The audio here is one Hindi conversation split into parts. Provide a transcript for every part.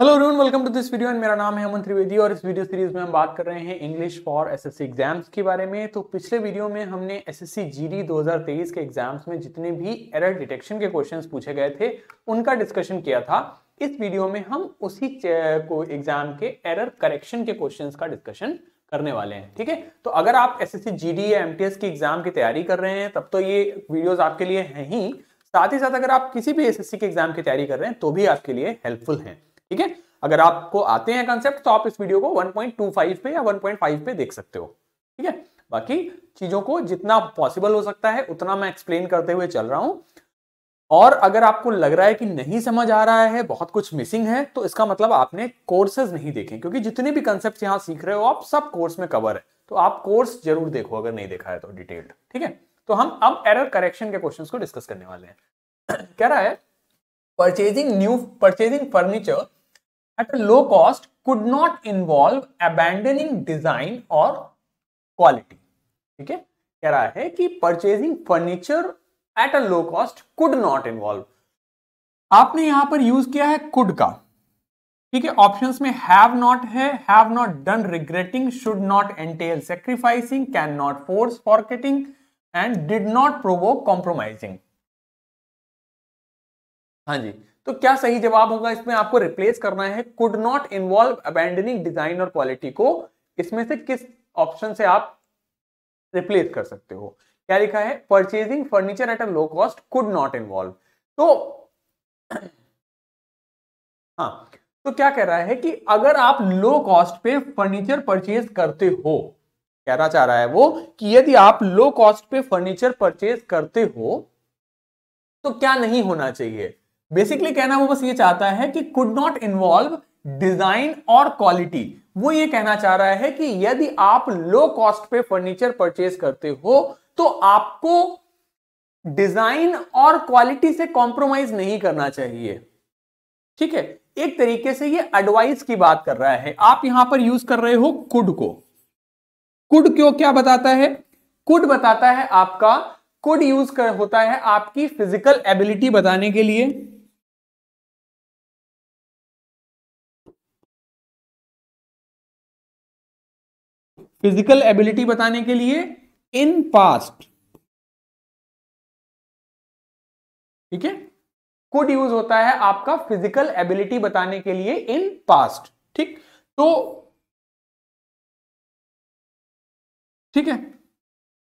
Hello everyone welcome to this video and मेरा नाम है अमन त्रिवेदी और इस वीडियो सीरीज में हम बात कर रहे हैं इंग्लिश फॉर एसएससी एग्जाम्स के बारे में तो पिछले वीडियो में हमने एसएससी जीडी 2023 के एग्जाम्स में जितने भी एरर डिटेक्शन के क्वेश्चंस पूछे गए थे उनका डिस्कशन किया था इस वीडियो में हम उसी को एग्जाम के एरर करेक्शन के क्वेश्चन का डिस्कशन करने वाले हैं ठीक है तो अगर आप एस एस या एम की एग्जाम की तैयारी कर रहे हैं तब तो ये वीडियोज आपके लिए हैं ही साथ ही साथ अगर आप किसी भी एस के एग्जाम की तैयारी कर रहे हैं तो भी आपके लिए हेल्पफुल हैं ठीक है अगर आपको आते हैं कंसेप्ट तो आप इस वीडियो को 1.25 पे या 1.5 पे देख सकते हो ठीक है बाकी चीजों को जितना पॉसिबल हो सकता है उतना मैं एक्सप्लेन करते हुए चल रहा हूं और अगर आपको लग रहा है कि नहीं समझ आ रहा है बहुत कुछ मिसिंग है तो इसका मतलब आपने कोर्सेज नहीं देखे क्योंकि जितने भी कंसेप्ट यहाँ सीख रहे हो आप सब कोर्स में कवर है तो आप कोर्स जरूर देखो अगर नहीं देखा है तो डिटेल्ड ठीक है तो हम अब एरर करेक्शन के क्वेश्चंस को डिस्कस करने वाले हैं कह रहा है purchasing new purchasing furniture at a low cost could not involve abandoning design और क्वालिटी ठीक है कह रहा है कि purchasing furniture at a low cost could not involve आपने यहां पर यूज किया है कुड का ठीक है ऑप्शन में हैव नॉट है have not done regretting should not entail sacrificing can not force forgetting and did not provoke compromising हाँ जी तो क्या सही जवाब होगा इसमें आपको रिप्लेस करना है could not involve abandoning design और क्वालिटी को इसमें से किस ऑप्शन से आप रिप्लेस कर सकते हो क्या लिखा है purchasing furniture at a low cost could not involve तो हाँ तो क्या कह रहा है कि अगर आप लो कॉस्ट पे फर्नीचर परचेज करते हो कहना चाह रहा है वो कि यदि आप लो कॉस्ट पे फर्नीचर परचेज करते हो तो क्या नहीं होना चाहिए बेसिकली कहना वो बस ये चाहता है कि कुड नॉट इन्वॉल्व डिजाइन और क्वालिटी वो ये कहना चाह रहा है कि यदि आप लो कॉस्ट पे फर्नीचर परचेज करते हो तो आपको डिजाइन और क्वालिटी से कॉम्प्रोमाइज नहीं करना चाहिए ठीक है एक तरीके से ये एडवाइस की बात कर रहा है आप यहां पर यूज कर रहे हो कुड को कुड क्यों क्या बताता है कुड बताता है आपका कुड यूज कर होता है आपकी फिजिकल एबिलिटी बताने के लिए फिजिकल एबिलिटी बताने के लिए इन पास्ट ठीक है कुड यूज होता है आपका फिजिकल एबिलिटी बताने के लिए इन पास्ट ठीक तो ठीक है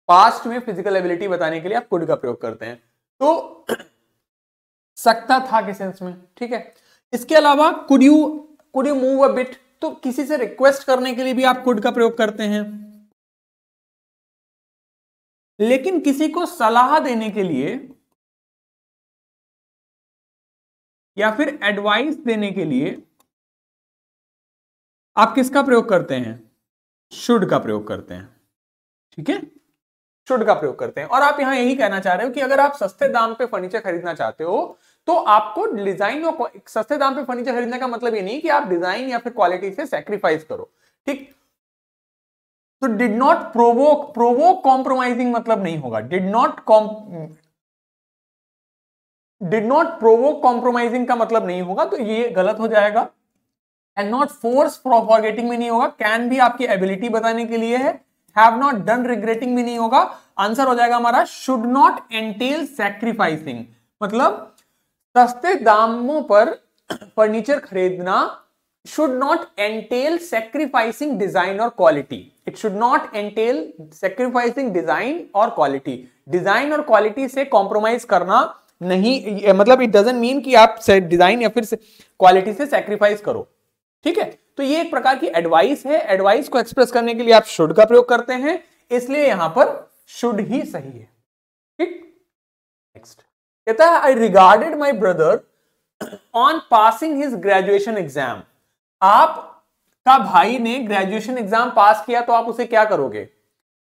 पास्ट में फिजिकल एबिलिटी बताने के लिए आप कुड का प्रयोग करते हैं तो सकता था के सेंस में ठीक है इसके अलावा could you could you move a bit तो किसी से रिक्वेस्ट करने के लिए भी आप कुड का प्रयोग करते हैं लेकिन किसी को सलाह देने के लिए या फिर एडवाइस देने के लिए आप किसका प्रयोग करते हैं शुड का प्रयोग करते हैं ठीक है शुड का प्रयोग करते हैं और आप यहां यही कहना चाह रहे हो कि अगर आप सस्ते दाम पे फर्नीचर खरीदना चाहते हो तो आपको डिजाइन और सस्ते दाम पे फर्नीचर खरीदने का मतलब ये नहीं कि आप डिजाइन या फिर क्वालिटी से सेक्रीफाइस करो ठीक तो did not provoke provoke compromising मतलब नहीं होगा did not com did not provoke compromising का मतलब नहीं होगा तो ये गलत हो जाएगा एंड नॉट फोर्स प्रोफॉगेटिंग में नहीं होगा कैन भी आपकी एबिलिटी बताने के लिए है हैव नॉट डन रिग्रेटिंग भी नहीं होगा आंसर हो जाएगा हमारा शुड नॉट एंटेल सेक्रीफाइसिंग मतलब सस्ते दामों पर फर्नीचर खरीदना should not entail sacrificing design और quality it should not entail sacrificing design और क्वालिटी डिजाइन और क्वालिटी से कॉम्प्रोमाइज करना नहीं मतलब इट डजेंट मीन कि आप डिजाइन या फिर क्वालिटी से सेक्रीफाइस करो ठीक है तो ये एक प्रकार की एडवाइस है एडवाइस को एक्सप्रेस करने के लिए आप शुड का प्रयोग करते हैं इसलिए यहां पर शुड ही सही है ठीक नेक्स्ट कहता है I regarded my brother on passing his graduation exam आप का भाई ने ग्रेजुएशन एग्जाम पास किया तो आप उसे क्या करोगे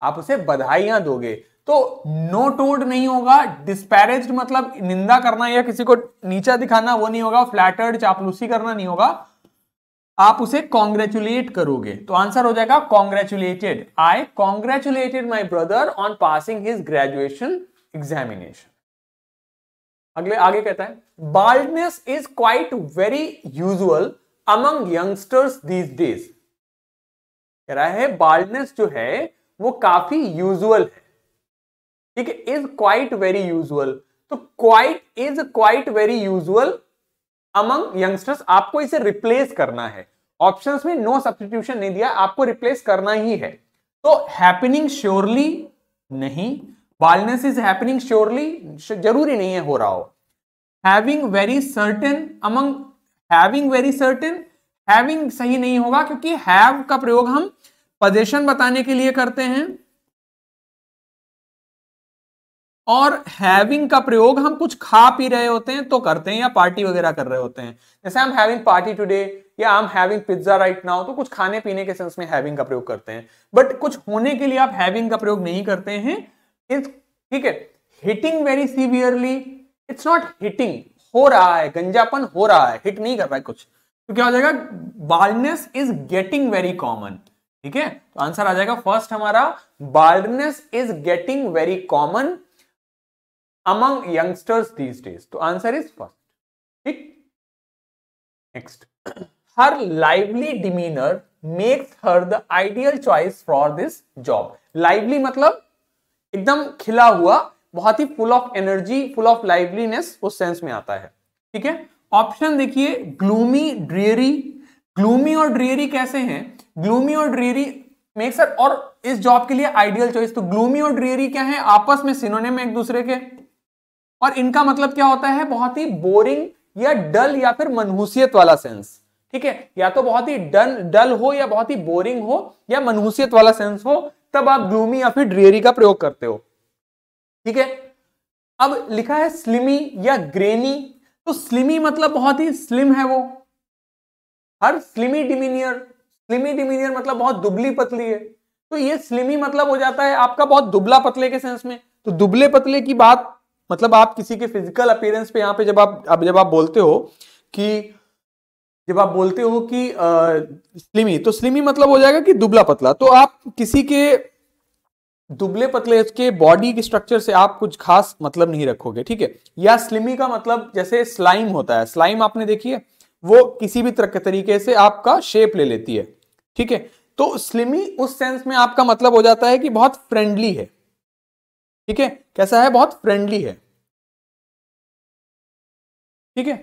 आप उसे बधाइयां दोगे तो नो टोड नहीं होगा डिस्पैरेज मतलब निंदा करना या किसी को नीचा दिखाना वो नहीं होगा फ्लैटर्ड चापलूसी करना नहीं होगा आप उसे कॉन्ग्रेचुलेट करोगे तो आंसर हो जाएगा congratulated I congratulated my brother on passing his graduation examination अगले आगे कहता है baldness is quite very usual among youngsters these days कह रहा है बाल्डनेस जो है वो काफी यूजुअल है ठीक है इज क्वाइट वेरी यूजुअल तो quite is quite very usual among youngsters आपको इसे रिप्लेस करना है ऑप्शंस में नो no सब्सटीट्यूशन नहीं दिया आपको रिप्लेस करना ही है तो हैपनिंग श्योरली नहीं बालनेस इज हैपनिंग श्योरली जरूरी नहीं है हो रहा हो having very certain among having very certain having सही नहीं होगा क्योंकि हैव का प्रयोग हम पोजेशन बताने के लिए करते हैं और हैविंग का प्रयोग हम कुछ खा पी रहे होते हैं तो करते हैं या पार्टी वगैरह कर रहे होते हैं जैसे एम हैविंग पार्टी टुडे या I am having pizza right now तो कुछ खाने पीने के सेंस में हैविंग का प्रयोग करते हैं बट कुछ होने के लिए आप हैविंग का प्रयोग नहीं करते हैं ठीक है hitting very severely it's not hitting हो रहा है गंजापन हो रहा है हिट नहीं कर रहा है कुछ तो क्या हो जाएगा baldness is getting very common ठीक है तो आंसर आ जाएगा फर्स्ट हमारा baldness is getting very common among youngsters these days तो आंसर इज फर्स्ट ठीक next her lively demeanour makes her the ideal choice for this job lively मतलब एकदम खिला हुआ बहुत ही full of energy full of liveliness उस सेंस में आता है ठीक है ऑप्शन देखिए ग्लूमी ड्रियरी ग्लूमी और ड्रियरी कैसे हैं ग्लूमी और ड्रियरी मेक सर और इस जॉब के लिए आइडियल चॉइस तो ग्लूमी और ड्रियरी क्या है आपस में सिनोनिम एक दूसरे के और इनका मतलब क्या होता है बहुत ही बोरिंग या डल या फिर मनहूसियत वाला सेंस ठीक है या तो बहुत ही डन डल हो या बहुत ही बोरिंग हो या मनहूसियत वाला सेंस हो तब आप ग्लूमी या फिर ड्रियरी का प्रयोग करते हो ठीक है अब लिखा है स्लिमी या ग्रेनी तो स्लिमी मतलब बहुत ही स्लिम है वो हर स्लिमी डिमिनियर स्लिमी डिमिनियर मतलब बहुत दुबली पतली है तो ये स्लिमी मतलब हो जाता है आपका बहुत दुबला पतले के सेंस में तो दुबले पतले की बात मतलब आप किसी के फिजिकल अपीयरेंस पे यहाँ पे जब आप अब जब आप बोलते हो कि जब आप बोलते हो कि स्लिमी तो स्लिमी मतलब हो जाएगा कि दुबला पतला तो आप किसी के दुबले पतले के बॉडी के स्ट्रक्चर से आप कुछ खास मतलब नहीं रखोगे ठीक है या स्लिमी का मतलब जैसे स्लाइम होता है स्लाइम आपने देखी है वो किसी भी तरीके से आपका शेप ले लेती है ठीक है तो स्लिमी उस सेंस में आपका मतलब हो जाता है कि बहुत फ्रेंडली है ठीक है कैसा है बहुत फ्रेंडली है ठीक है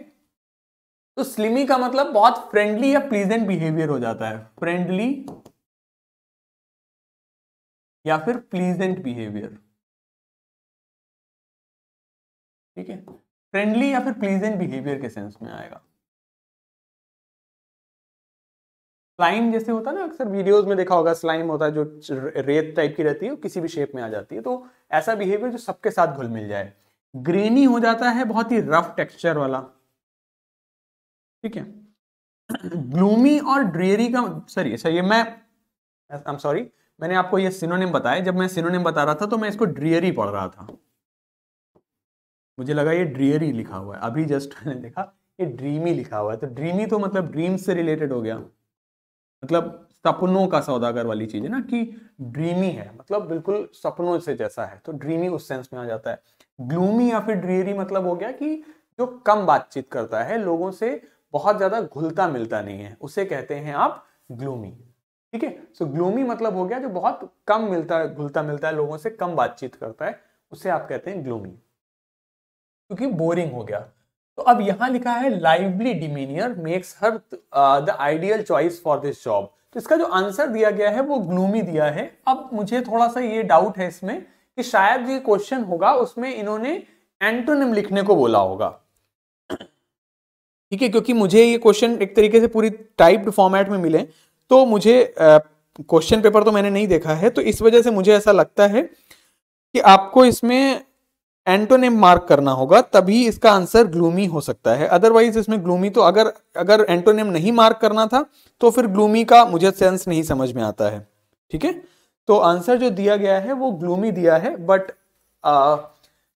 तो स्लिमी का मतलब बहुत फ्रेंडली या प्लीजेंट बिहेवियर हो जाता है फ्रेंडली या फिर प्लीजेंट बिहेवियर ठीक है फ्रेंडली या फिर प्लीजेंट बिहेवियर के सेंस में आएगा स्लाइम जैसे होता है ना अक्सर वीडियोस में देखा होगा स्लाइम होता है जो रेत टाइप की रहती है किसी भी शेप में आ जाती है तो ऐसा बिहेवियर जो सबके साथ घुल मिल जाए ग्रेनी हो जाता है बहुत ही रफ टेक्सचर वाला ठीक है ग्लूमी और ड्रेरी का सॉरी सर अच्छा ये मैं आई एम सॉरी मैंने आपको ये सिनोनिम बताया जब मैं सिनोनिम बता रहा था तो मैं इसको ड्रियरी पढ़ रहा था मुझे लगा ये ड्रियरी लिखा हुआ है अभी जस्ट मैंने देखा ये ड्रीमी लिखा हुआ है तो ड्रीमी तो मतलब ड्रीम्स से रिलेटेड हो गया मतलब सपनों का सौदागर वाली चीज है ना कि ड्रीमी है मतलब बिल्कुल सपनों से जैसा है तो ड्रीमी उस सेंस में आ जाता है ग्लूमी या फिर ड्रियरी मतलब हो गया कि जो कम बातचीत करता है लोगों से बहुत ज़्यादा घुलता मिलता नहीं है उसे कहते हैं आप ग्लूमी ठीक है सो ग्लूमी मतलब हो गया जो बहुत कम मिलता है घुलता मिलता है लोगों से कम बातचीत करता है उसे आप कहते हैं ग्लूमी क्योंकि बोरिंग हो गया तो अब यहां लिखा है lively demeanour makes her the ideal choice for this job तो इसका जो आंसर दिया गया है वो ग्लूमी दिया है अब मुझे थोड़ा सा ये डाउट है इसमें कि शायद ये क्वेश्चन होगा उसमें इन्होंने एंटोनिम लिखने को बोला होगा ठीक है क्योंकि मुझे ये क्वेश्चन एक तरीके से पूरी टाइप्ड फॉर्मेट में मिले तो मुझे क्वेश्चन पेपर तो मैंने नहीं देखा है तो इस वजह से मुझे ऐसा लगता है कि आपको इसमें एंटोनेम मार्क करना होगा तभी इसका आंसर ग्लूमी हो सकता है अदरवाइज इसमें ग्लूमी तो अगर अगर एंटोनेम नहीं मार्क करना था तो फिर ग्लूमी का मुझे सेंस नहीं समझ में आता है ठीक है तो आंसर जो दिया गया है वो ग्लूमी दिया है बट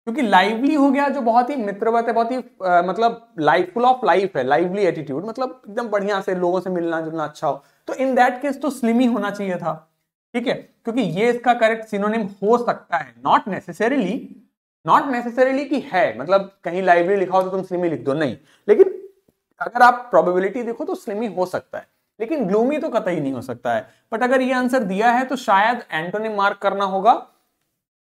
क्योंकि लाइवली हो गया जो बहुत ही मित्रवत है बहुत ही आ, मतलब लाइफ फुल ऑफ लाइफ है लाइवली एटीट्यूड मतलब एकदम बढ़िया से लोगों से मिलना जुलना अच्छा हो तो इन दैट केस तो स्लिम ही होना चाहिए था ठीक है क्योंकि ये इसका करेक्ट सिनोनिम हो सकता है नॉट नेसेसरीली नॉट नेसेसरीली कि है मतलब कहीं लाइवली लिखा हो तो तुम स्लिमी लिख दो नहीं लेकिन अगर आप प्रोबेबिलिटी देखो तो स्लिमी हो सकता है लेकिन ग्लूमी तो कतई नहीं हो सकता है बट अगर ये आंसर दिया है तो शायद एंटोनिम मार्क करना होगा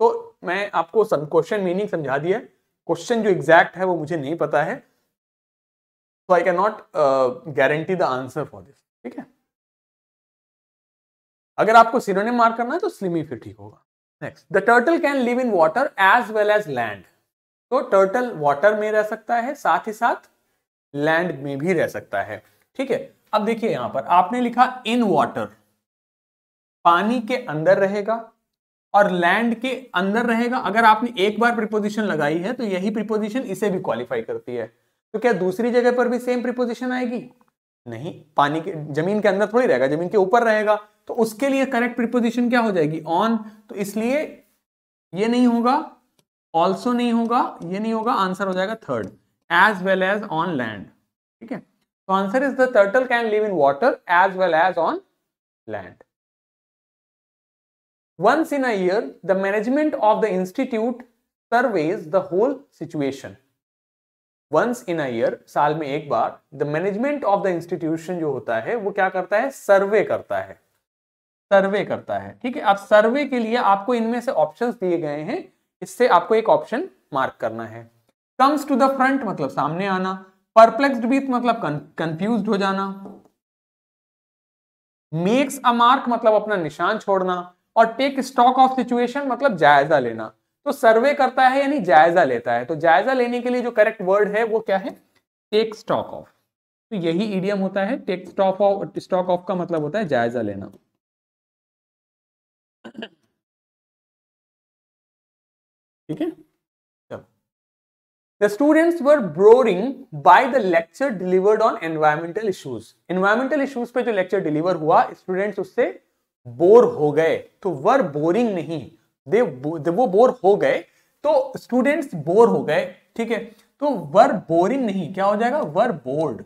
तो मैं आपको क्वेश्चन मीनिंग समझा दिया क्वेश्चन जो एग्जैक्ट है वो मुझे नहीं पता है so I can not guarantee the answer for this ठीक है अगर आपको सिरोने मार्क करना है तो स्लिमी फिर ठीक होगा next the turtle can live in water as well as land तो टर्टल वाटर में रह सकता है साथ ही साथ लैंड में भी रह सकता है ठीक है अब देखिए यहां पर आपने लिखा इन वाटर पानी के अंदर रहेगा और लैंड के अंदर रहेगा अगर आपने एक बार प्रिपोजिशन लगाई है तो यही प्रिपोजिशन इसे भी क्वालिफाई करती है तो क्या दूसरी जगह पर भी सेम प्रिपोजिशन आएगी नहीं पानी के जमीन के अंदर थोड़ी रहेगा जमीन के ऊपर रहेगा तो उसके लिए करेक्ट प्रिपोजिशन क्या हो जाएगी ऑन तो इसलिए ये नहीं होगा ऑल्सो नहीं होगा ये नहीं होगा आंसर हो जाएगा third as well as on land ठीक है तो answer is the turtle can live in water as well as on land Once in a year, the management of the institute surveys the whole situation. in a year साल में एक बार the management of the institution जो होता है वो क्या करता है सर्वे करता है सर्वे करता है ठीक है अब सर्वे के लिए आपको इनमें से ऑप्शंस दिए गए हैं इससे आपको एक ऑप्शन मार्क करना है कम्स टू द फ्रंट मतलब सामने आना परप्लेक्स्ड बीत मतलब कंफ्यूज हो जाना मेक्स अ मार्क मतलब अपना निशान छोड़ना और टेक स्टॉक ऑफ सिचुएशन मतलब जायजा लेना तो सर्वे करता है यानी जायजा लेता है तो जायजा लेने के लिए जो करेक्ट वर्ड है वो क्या है टेक स्टॉक ऑफ तो यही ईडियम होता है take stock of stock of का मतलब होता है जायजा लेना ठीक है The students were boring by the lecture delivered on environmental issues. Environmental issues पे जो lecture deliver हुआ, students उससे बोर हो गए तो वर बोरिंग नहीं दे वो बोर हो गए तो स्टूडेंट्स बोर हो गए ठीक है तो वर बोरिंग नहीं क्या हो जाएगा वर बोर्ड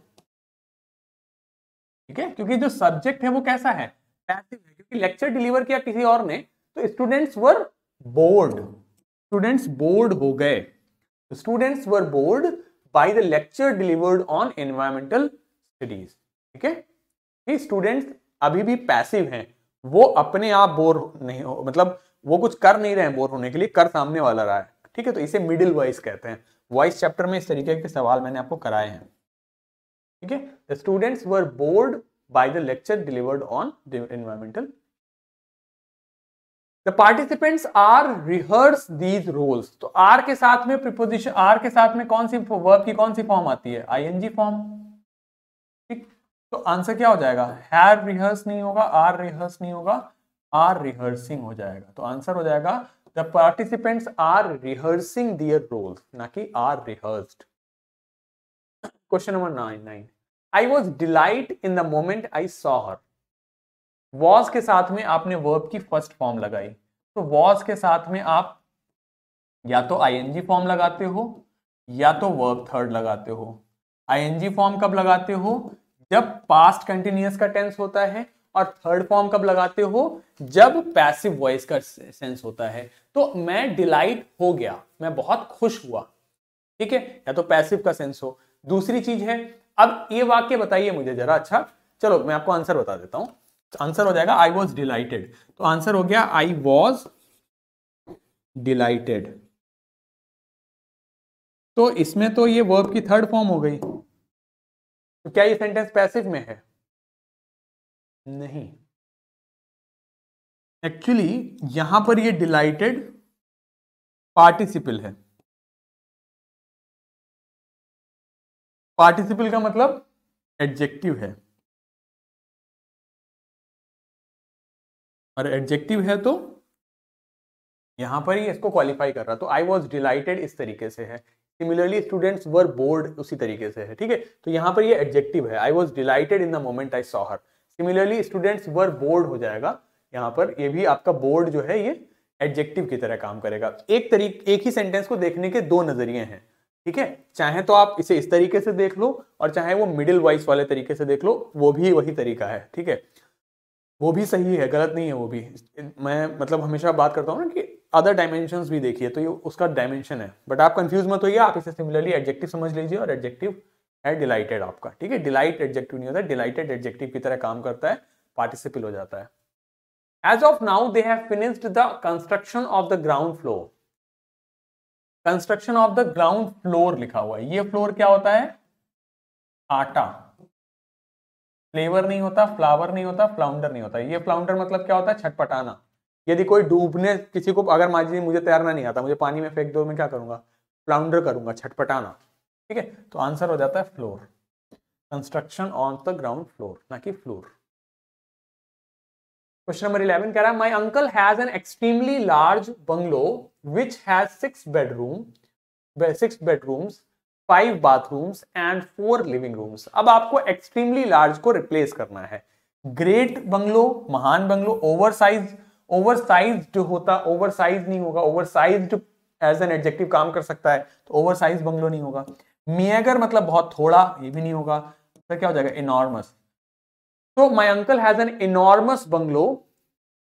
ठीक है क्योंकि जो सब्जेक्ट है वो कैसा है पैसिव है क्योंकि लेक्चर डिलीवर किया किसी और ने तो students were bored students bored हो गए students were bored by the lecture delivered on environmental studies ठीक है स्टूडेंट्स अभी भी पैसिव हैं वो अपने आप बोर नहीं हो मतलब वो कुछ कर नहीं रहे हैं बोर होने के लिए कर सामने वाला रहा है ठीक है तो इसे मिडिल वॉइस कहते हैं वॉइस चैप्टर में इस तरीके के सवाल मैंने आपको कराए हैं ठीक है the students were bored by the lecture delivered on the environmental the participants are rehearse these roles तो आर के साथ में प्रिपोजिशन आर के साथ में कौन सी वर्ब की कौन सी फॉर्म आती है आईएनजी फॉर्म ठीक तो आंसर क्या हो जाएगा हैव रिहर्स नहीं होगा आर रिहर्स नहीं होगा आर रिहर्सिंग हो जाएगा तो आंसर हो जाएगा the participants are rehearsing their roles ना कि are rehearse question number nine nine I was delight in the moment I saw her was के साथ में आपने वर्ब की फर्स्ट फॉर्म लगाई तो वॉज के साथ में आप या तो आईएनजी फॉर्म लगाते हो या तो वर्ब थर्ड लगाते हो आईएनजी फॉर्म कब लगाते हो जब पास्ट कंटिन्यूस का टेंस होता है और थर्ड फॉर्म कब लगाते हो जब पैसिव वॉइस का सेंस होता है तो मैं डिलाइट हो गया मैं बहुत खुश हुआ ठीक है या तो पैसिव का सेंस हो दूसरी चीज है अब ये वाक्य बताइए मुझे जरा अच्छा चलो मैं आपको आंसर बता देता हूं आंसर हो जाएगा आई वॉज डिलाइटेड तो आंसर हो गया आई वॉज डिलाइटेड तो इसमें तो ये वर्ब की थर्ड फॉर्म हो गई तो क्या ये सेंटेंस पैसिव में है नहीं एक्चुअली यहां पर ये डिलाइटेड पार्टिसिपल है पार्टिसिपल का मतलब एडजेक्टिव है और एडजेक्टिव है तो यहां पर ही इसको क्वालिफाई कर रहा तो आई वॉज डिलाइटेड इस तरीके से है सिमिलरली स्टूडेंट्स वर बोर्ड उसी तरीके से है ठीक है तो यहाँ पर ये एडजेक्टिव है I was delighted in the moment I saw her similarly students were bored हो जाएगा यहाँ पर ये भी आपका बोर्ड जो है ये एडजेक्टिव की तरह काम करेगा एक तरीक एक ही सेंटेंस को देखने के दो नजरिए हैं ठीक है चाहे तो आप इसे इस तरीके से देख लो और चाहे वो मिडिल वाइस वाले तरीके से देख लो वो भी वही तरीका है ठीक है वो भी सही है गलत नहीं है वो भी मैं मतलब हमेशा बात करता हूँ ना कि अदर डायमेंशन भी देखिए तो ये उसका डायमेंशन है बट आप कंफ्यूज मत होइए आप इसे सिमिलरली एडजेक्टिव समझ लीजिए और एडजेक्टिव है डिलाइटेड आपका ठीक है डिलाइट एडजेक्टिव नहीं होता डिलाइटेड एडजेक्टिव की तरह काम करता है पार्टिसिपल हो जाता है as of now they have finished the construction of the ground floor construction of the ground floor लिखा हुआ है ये फ्लोर क्या होता है आटा फ्लेवर नहीं होता फ्लावर नहीं होता फ्लाउंडर नहीं होता ये फ्लाउंडर मतलब क्या होता है छटपटाना यदि कोई डूबने किसी को अगर मान लीजिए मुझे तैरना नहीं आता मुझे पानी में फेंक दो मैं क्या करूंगा फ्लाउंडर करूंगा छटपटाना ठीक है तो आंसर हो जाता है floor construction on the ground floor ना कि फ्लोर क्वेश्चन नंबर इलेवन कह रहा है my uncle has an extremely large bungalow which has six bedroom six bedrooms five bathrooms and four living rooms अब आपको एक्सट्रीमली लार्ज को रिप्लेस करना है ग्रेट बंगलो महान bungalow over size over size होता ओवरसाइज नहीं होगा ओवर एज एन एडजेक्टिव काम कर सकता है तो ओवरसाइज बंगलो नहीं होगा मियगर मतलब बहुत थोड़ा ये भी नहीं होगा फिर क्या हो जाएगा इनॉर्मस तो my uncle has an enormous bungalow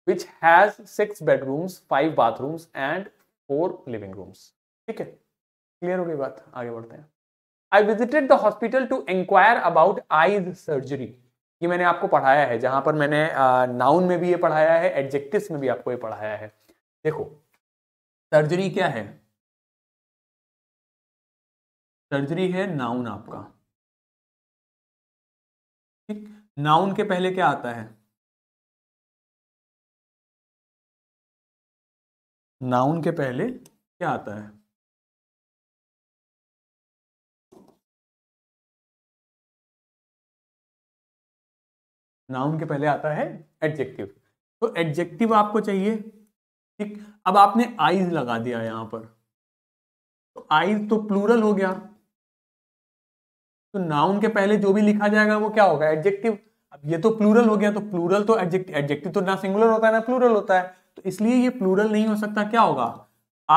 which has six bedrooms five bathrooms and four living rooms ठीक है क्लियर हो गई बात आगे बढ़ते हैं I visited the hospital to enquire about eyes surgery ये मैंने आपको पढ़ाया है जहां पर मैंने नाउन में भी ये पढ़ाया है एडजेक्टिव में भी आपको ये पढ़ाया है देखो सर्जरी क्या है सर्जरी है नाउन आपका ठीक नाउन के पहले क्या आता है नाउन के पहले क्या आता है नाउन के पहले आता है एडजेक्टिव तो एडजेक्टिव आपको चाहिए ठीक अब आपने आईज लगा दिया यहां पर तो आईज तो प्लूरल हो गया तो नाउन के पहले जो भी लिखा जाएगा वो क्या होगा एडजेक्टिव अब ये तो प्लूरल हो गया तो प्लूरल तो एडजेक्टिव एडजेक्टिव तो ना सिंगुलर होता है ना प्लूरल होता है तो इसलिए ये प्लूरल नहीं हो सकता क्या होगा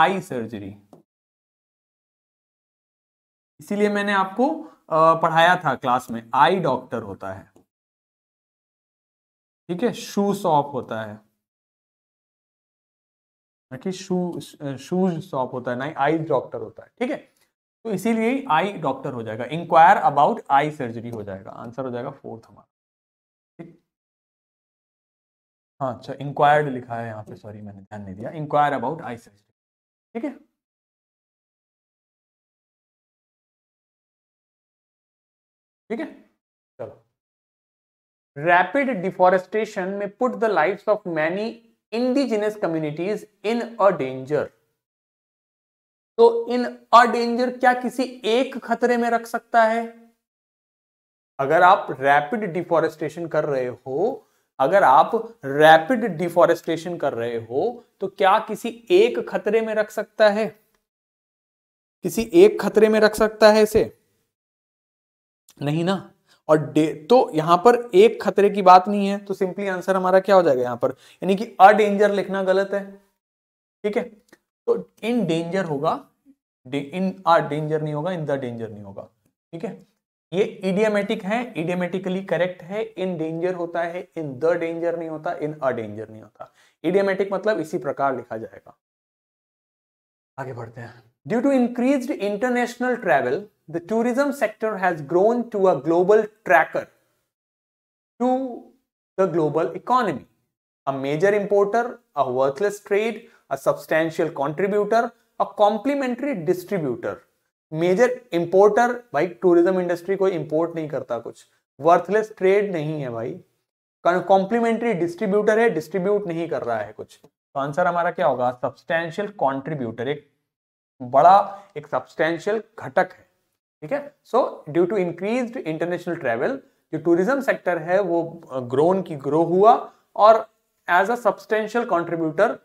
आई सर्जरी इसीलिए मैंने आपको पढ़ाया था क्लास में आई डॉक्टर होता है ठीक है शू शॉप होता है कि शू शूज शॉप होता है ना आई डॉक्टर होता है ठीक है तो इसीलिए आई डॉक्टर हो जाएगा इंक्वायर अबाउट आई सर्जरी हो जाएगा आंसर हो जाएगा फोर्थ हमारा ठीक हाँ अच्छा इंक्वायर्ड लिखा है यहाँ पे सॉरी मैंने ध्यान नहीं दिया इंक्वायर अबाउट आई सर्जरी ठीक है ठीक है रैपिड डिफॉरेस्टेशन में put the life of many indigenous communities in a danger तो इन अ डेंजर क्या किसी एक खतरे में रख सकता है अगर आप रैपिड डिफॉरेस्टेशन कर रहे हो अगर आप रैपिड डिफॉरेस्टेशन कर रहे हो तो क्या किसी एक खतरे में रख सकता है किसी एक खतरे में रख सकता है इसे नहीं ना और डे तो यहां पर एक खतरे की बात नहीं है तो सिंपली आंसर हमारा क्या हो जाएगा यहां पर यानी कि अ डेंजर लिखना गलत है ठीक है तो इन डेंजर होगा इन आ डेंजर नहीं होगा इन द डेंजर नहीं होगा ठीक है ये इडियमेटिक है इडियमेटिकली करेक्ट है इन डेंजर होता है इन द डेंजर नहीं होता इन अ डेंजर नहीं होता इडियमेटिक मतलब इसी प्रकार लिखा जाएगा आगे बढ़ते हैं Due to increased international travel, the tourism sector has grown to a global tracker to the global economy. A major importer, a worthless trade, a substantial contributor, a complementary distributor. Major importer भाई टूरिज्म इंडस्ट्री कोई इम्पोर्ट नहीं करता कुछ वर्थलेस ट्रेड नहीं है भाई कॉम्प्लीमेंट्री डिस्ट्रीब्यूटर है डिस्ट्रीब्यूट नहीं कर रहा है कुछ तो आंसर हमारा क्या होगा सब्सटैंशियल कॉन्ट्रीब्यूटर एक बड़ा एक सब्सटेंशियल घटक है ठीक है so due to increase international travel जो टूरिज्म सेक्टर है वो ग्रोन की ग्रो हुआ और एज अ सब्सटेंशियल कॉन्ट्रीब्यूटर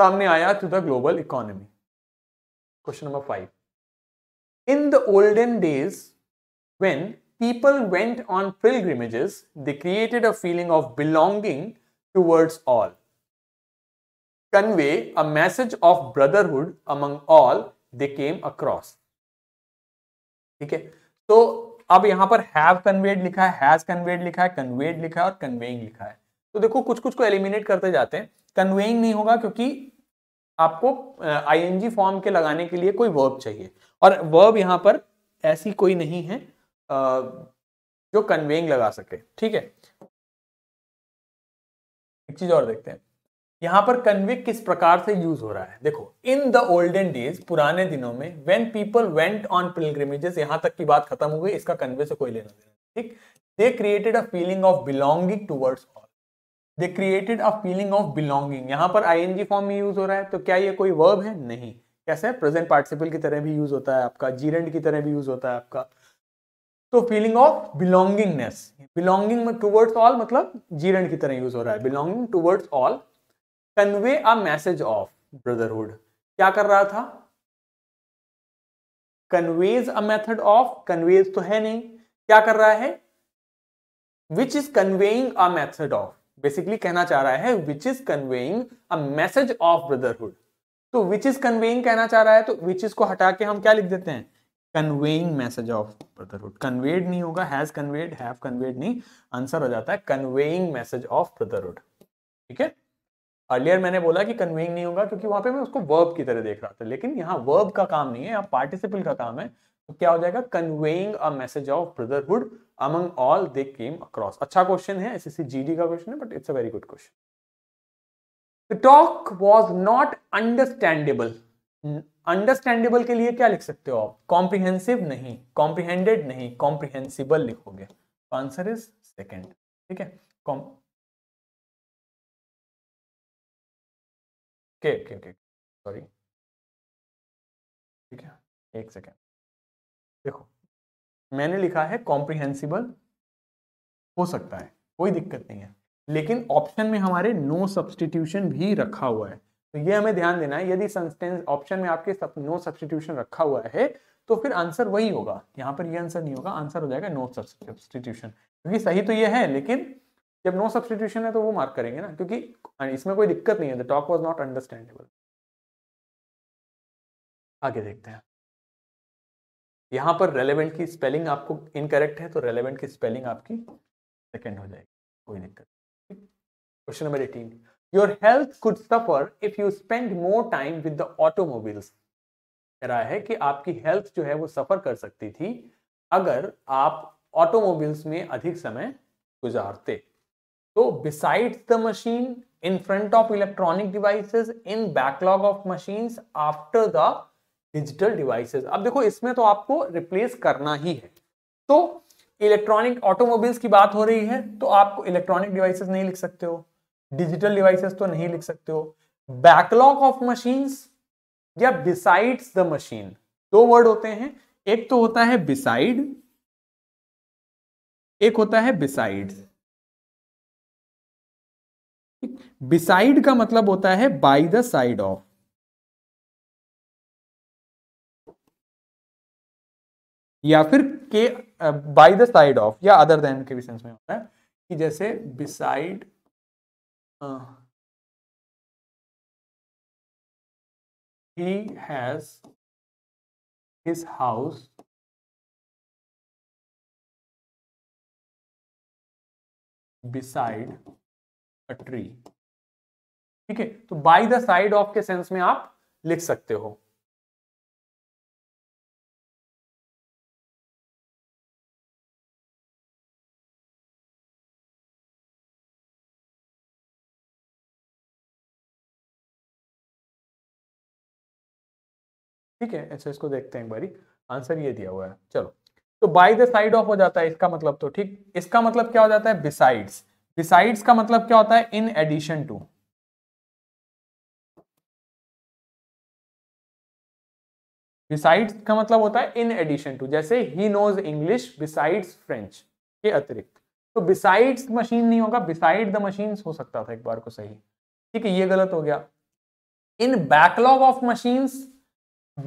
सामने आया to the global economy question number five in the olden days when people went on pilgrimages they created a feeling of belonging towards all convey a message of brotherhood among all they came across ठीक है तो अब यहां पर हैव कन्वेड लिखा है हैज कन्वेड लिखा है कन्वेड लिखा है और कन्वेइंग लिखा है तो देखो कुछ कुछ को एलिमिनेट करते जाते हैं कन्वेइंग नहीं होगा क्योंकि आपको आई एन जी फॉर्म के लगाने के लिए कोई वर्ब चाहिए और वर्ब यहां पर ऐसी कोई नहीं है जो कन्वेइंग लगा सके ठीक है एक चीज और देखते हैं यहां पर कन्विक किस प्रकार से यूज हो रहा है देखो इन द ओल्डन डेज पुराने दिनों में when people went on pilgrimages यहां तक की बात खत्म हो गई इसका कन्वे से कोई लेना देना ठीक they created a feeling of belonging towards all they created a feeling of belonging यहां पर आईएनजी फॉर्म में यूज हो रहा है तो क्या ये कोई वर्ब है नहीं कैसे प्रेजेंट पार्टिसिपल की तरह भी यूज होता है आपका जीरेंड की तरह भी यूज होता है आपका तो feeling of belongingness belonging towards all मतलब जीरेंड की तरह यूज हो रहा है belonging towards all convey a message of brotherhood क्या कर रहा था conveys a method of conveys तो है नहीं क्या कर रहा है which is conveying a method of basically कहना चाह रहा है which is conveying a message of brotherhood तो विच इज कन्वेइंग कहना चाह रहा है तो विच इज को हटा के हम क्या लिख देते हैं conveying message of brotherhood conveyed नहीं होगा हैज कन्वेड हैव कन्वेड नहीं आंसर हो जाता है कन्वेइंग मैसेज ऑफ ब्रदरहुड ठीक है अर्लियर मैंने बोला कि कन्वेइंग नहीं होगा क्योंकि वहां पे मैं उसको वर्ब की तरह देख रहा था लेकिन यहाँ वर्ब का काम नहीं है यहाँ पार्टिसिपल का काम है तो क्या हो जाएगा conveying a message of brotherhood among all they came across अच्छा क्वेश्चन है एसएससी जीडी का क्वेश्चन है but it's a very good question the talk was not understandable understandable के लिए क्या लिख सकते हो आप कॉम्प्रिहेंसिव नहीं कॉम्प्रिहेंडेड नहीं कॉम्प्रिहेंसिबल लिखोगे आंसर इज सेकेंड ठीक है के के के सॉरी ठीक है एक सेकेंड देखो मैंने लिखा है कॉम्प्रिहेंसिबल हो सकता है कोई दिक्कत नहीं है लेकिन ऑप्शन में हमारे नो सब्सटीट्यूशन भी रखा हुआ है तो ये हमें ध्यान देना है यदि ऑप्शन में आपके सब, नो सब्सटीट्यूशन रखा हुआ है तो फिर आंसर वही होगा यहाँ पर ये आंसर नहीं होगा आंसर हो जाएगा नो सब्सटीट्यूशन क्योंकि सही तो ये है लेकिन जब नो सब्सटीट्यूशन है तो वो मार्क करेंगे ना क्योंकि इसमें कोई दिक्कत नहीं है the talk was not understandable आगे देखते हैं यहां पर रेलेवेंट की स्पेलिंग आपको इनकरेक्ट है तो रेलेवेंट की स्पेलिंग आपकी सेकेंड हो जाएगी कोई दिक्कत question number eighteen your health could suffer if you spend more time with the automobiles कह रहा है कि आपकी हेल्थ जो है वो सफर कर सकती थी अगर आप ऑटोमोबाइल्स में अधिक समय गुजारते तो besides the machine in front of electronic devices in backlog of machines, after the digital devices अब देखो इसमें तो आपको रिप्लेस करना ही है तो इलेक्ट्रॉनिक ऑटोमोबाइल्स की बात हो रही है तो आपको इलेक्ट्रॉनिक डिवाइसेस नहीं लिख सकते हो डिजिटल डिवाइसेस तो नहीं लिख सकते हो बैकलॉग ऑफ मशीन्स या बिसाइड्स द मशीन दो वर्ड होते हैं एक तो होता है बिसाइड एक होता है बिसाइड्स बिसाइड का मतलब होता है बाय द साइड ऑफ या फिर के बाय द साइड ऑफ या अदर देन के भी सेंस में होता है कि जैसे बिसाइड ही has his house beside a tree ठीक है तो बाई द साइड ऑफ के सेंस में आप लिख सकते हो ठीक है अच्छा इसको देखते हैं एक बारी आंसर ये दिया हुआ है चलो तो बाय द साइड ऑफ हो जाता है इसका मतलब तो ठीक इसका मतलब क्या हो जाता है बिसाइड्स बिसाइड्स का मतलब क्या होता है इन एडिशन टू बिसाइड्स का मतलब होता है इन एडिशन टू जैसे ही नोज इंग्लिश बिसाइड्स फ्रेंच के अतिरिक्त तो बिसाइड्स मशीन नहीं होगा बिसाइड द मशीन हो सकता था एक बार को सही ठीक है ये गलत हो गया in backlog of machine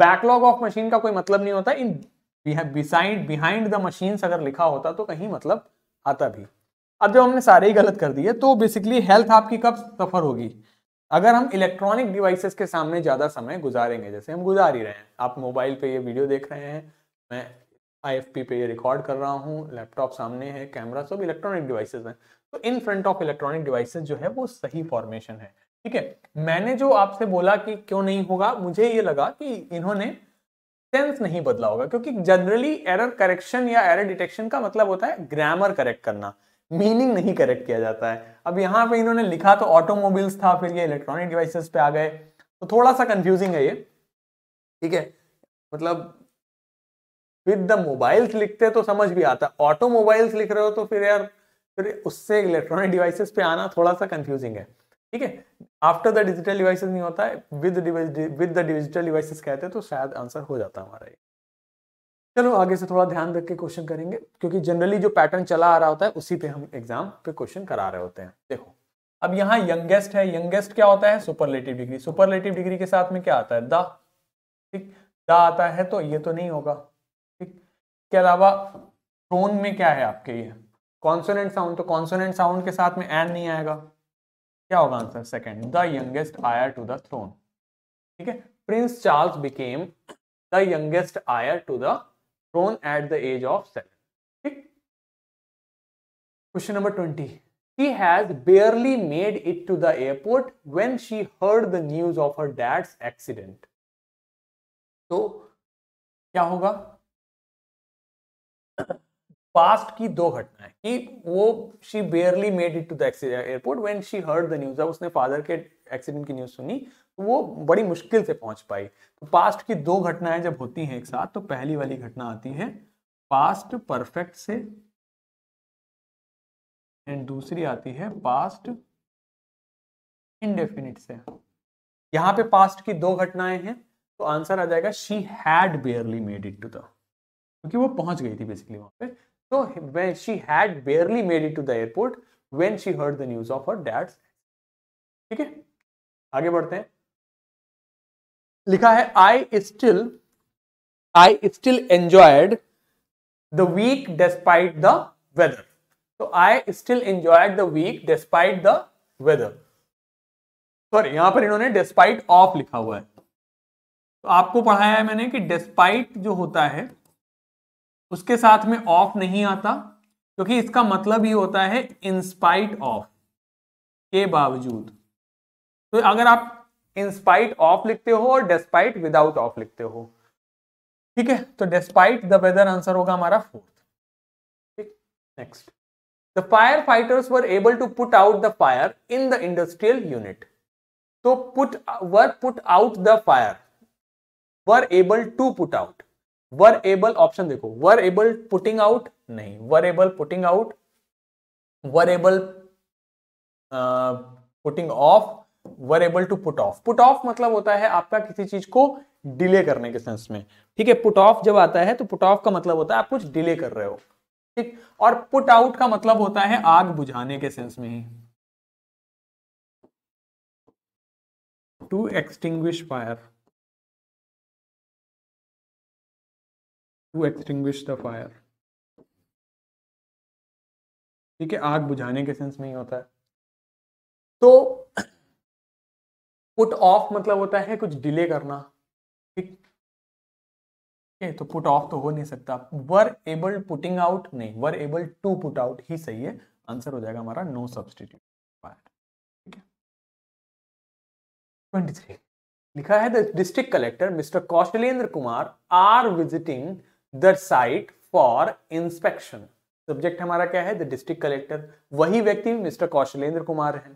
backlog of machine का कोई मतलब नहीं होता in beside behind the machine अगर लिखा होता तो कहीं मतलब आता भी अब जब हमने सारे ही गलत कर दिए तो बेसिकली हेल्थ आपकी कब सफर होगी अगर हम इलेक्ट्रॉनिक डिवाइसेस के सामने ज़्यादा समय गुजारेंगे जैसे हम गुजार ही रहे हैं आप मोबाइल पे ये वीडियो देख रहे हैं मैं आईएफपी पे ये रिकॉर्ड कर रहा हूँ लैपटॉप सामने है कैमरा सब इलेक्ट्रॉनिक डिवाइसेज हैं तो in front of electronic devices जो है वो सही फॉर्मेशन है ठीक है मैंने जो आपसे बोला कि क्यों नहीं होगा मुझे ये लगा कि इन्होंने सेंस नहीं बदला होगा क्योंकि जनरली एरर करेक्शन या एरर डिटेक्शन का मतलब होता है ग्रामर करेक्ट करना मीनिंग नहीं करेक्ट किया जाता है अब यहां पे इन्होंने लिखा तो ऑटोमोबाइल्स था फिर ये इलेक्ट्रॉनिक डिवाइसेस पे आ गए तो थोड़ा सा कंफ्यूजिंग है ये ठीक है मतलब विद द मोबाइल्स लिखते तो समझ भी आता ऑटोमोबाइल्स लिख रहे हो तो फिर यार फिर उससे इलेक्ट्रॉनिक डिवाइसेस पे आना थोड़ा सा कंफ्यूजिंग है ठीक है आफ्टर द डिजिटल डिवाइसेस नहीं होता है with with the digital devices कहते हैं तो शायद आंसर हो जाता है हमारा ये चलो आगे से थोड़ा ध्यान रख के क्वेश्चन करेंगे क्योंकि जनरली जो पैटर्न चला आ रहा होता है उसी पे हम एग्जाम पे क्वेश्चन करा रहे होते हैं देखो अब यहाँ यंगेस्ट है यंगेस्ट क्या होता है सुपरलेटिव डिग्री सुपरलेटिव डिग्री के साथ में क्या आता है द ठीक द आता है तो ये तो नहीं होगा ठीक इसके अलावा टोन में क्या है आपके ये कॉन्सोनेंट साउंड तो कॉन्सोनेंट साउंड के साथ में एन नहीं आएगा क्या होगा answer second the youngest heir to the throne ठीक है prince Charles became the youngest heir to the throne at the age of seven ठीक question number twenty She has barely made it to the airport when she heard the news of her dad's accident. तो क्या होगा पास्ट की दो घटनाएं कि वो she barely made it to the airport when she heard the news अब उसने फादर के एक्सीडेंट की न्यूज सुनी तो वो बड़ी मुश्किल से पहुंच पाई तो पास्ट की दो घटनाएं जब होती हैं एक साथ तो पहली वाली घटना आती है पास्ट परफेक्ट से एंड दूसरी आती है पास्ट इनडेफिनिट से यहां पे पास्ट की दो घटनाएं हैं तो आंसर आ जाएगा she had barely made it to the क्योंकि वो पहुंच गई थी बेसिकली वहां पे तो she had barely made it to the airport when she heard the news of her dad's ठीक है आगे बढ़ते हैं लिखा है I still I still enjoyed the week despite the weather तो I still enjoyed the week despite the weather sorry यहां पर इन्होंने डेस्पाइट ऑफ लिखा हुआ है तो आपको पढ़ाया है मैंने कि डिस्पाइट जो होता है उसके साथ में ऑफ नहीं आता क्योंकि इसका मतलब ही होता है इंस्पाइट ऑफ के बावजूद तो अगर आप इंस्पाइट ऑफ लिखते हो और डेस्पाइट विदाउट ऑफ लिखते हो ठीक है तो डेस्पाइट द वेदर आंसर होगा हमारा फोर्थ ठीक next the firefighters were able to put out the fire in the industrial unit तो put were put out the fire were able to put out were able option देखो वर एबल पुटिंग आउट नहीं were able putting out were able putting off were able to put off put off मतलब होता है आपका किसी चीज को डिले करने के सेंस में ठीक है पुट ऑफ जब आता है तो पुट ऑफ का मतलब होता है आप कुछ डिले कर रहे हो ठीक और पुट आउट का मतलब होता है आग बुझाने के सेंस में ही to extinguish fire to extinguish the fire ठीक है आग बुझाने के सेंस में ही होता है तो पुट ऑफ मतलब होता है कुछ डिले करना ठीक है तो पुट ऑफ तो हो नहीं सकता वर एबल पुटिंग आउट नहीं were able to put out ही सही है आंसर हो जाएगा हमारा नो सब्सटीट्यूट ट्वेंटी थ्री लिखा है the district collector mister Kaushalendra Kumar are visiting the site for inspection subject हमारा क्या है द डिस्ट्रिक्ट कलेक्टर वही व्यक्ति मिस्टर कौशलेंद्र कुमार है